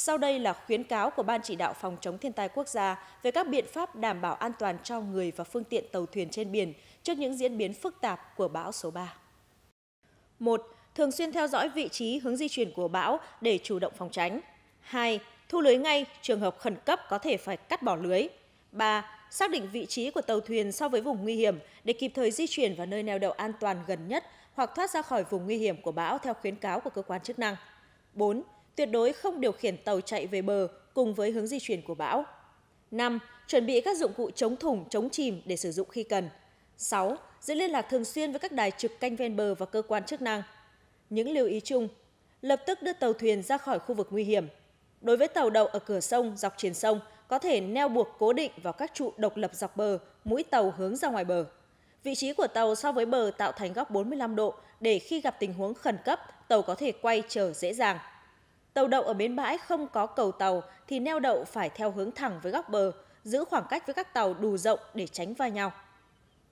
Sau đây là khuyến cáo của Ban chỉ đạo phòng chống thiên tai quốc gia về các biện pháp đảm bảo an toàn cho người và phương tiện tàu thuyền trên biển trước những diễn biến phức tạp của bão số 3. 1. Thường xuyên theo dõi vị trí hướng di chuyển của bão để chủ động phòng tránh. 2. Thu lưới ngay, trường hợp khẩn cấp có thể phải cắt bỏ lưới. 3. Xác định vị trí của tàu thuyền so với vùng nguy hiểm để kịp thời di chuyển vào nơi neo đậu an toàn gần nhất hoặc thoát ra khỏi vùng nguy hiểm của bão theo khuyến cáo của cơ quan chức năng. 4 tuyệt đối không điều khiển tàu chạy về bờ cùng với hướng di chuyển của bão. 5. Chuẩn bị các dụng cụ chống thủng, chống chìm để sử dụng khi cần. 6. Giữ liên lạc thường xuyên với các đài trực canh ven bờ và cơ quan chức năng. Những lưu ý chung, lập tức đưa tàu thuyền ra khỏi khu vực nguy hiểm. Đối với tàu đậu ở cửa sông, dọc trên sông, có thể neo buộc cố định vào các trụ độc lập dọc bờ, mũi tàu hướng ra ngoài bờ. Vị trí của tàu so với bờ tạo thành góc 45 độ để khi gặp tình huống khẩn cấp, tàu có thể quay trở dễ dàng. Tàu đậu ở bến bãi không có cầu tàu thì neo đậu phải theo hướng thẳng với góc bờ, giữ khoảng cách với các tàu đủ rộng để tránh va nhau.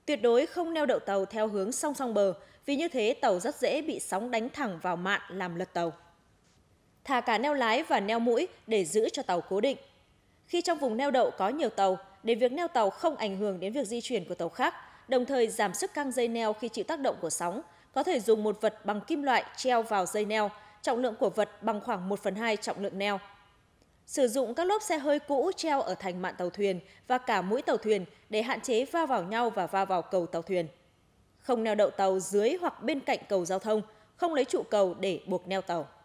Tuyệt đối không neo đậu tàu theo hướng song song bờ, vì như thế tàu rất dễ bị sóng đánh thẳng vào mạn làm lật tàu. Thả cả neo lái và neo mũi để giữ cho tàu cố định. Khi trong vùng neo đậu có nhiều tàu, để việc neo tàu không ảnh hưởng đến việc di chuyển của tàu khác, đồng thời giảm sức căng dây neo khi chịu tác động của sóng, có thể dùng một vật bằng kim loại treo vào dây neo trọng lượng của vật bằng khoảng 1 phần 2 trọng lượng neo. Sử dụng các lốp xe hơi cũ treo ở thành mạn tàu thuyền và cả mũi tàu thuyền để hạn chế va vào nhau và va vào cầu tàu thuyền. Không neo đậu tàu dưới hoặc bên cạnh cầu giao thông, không lấy trụ cầu để buộc neo tàu.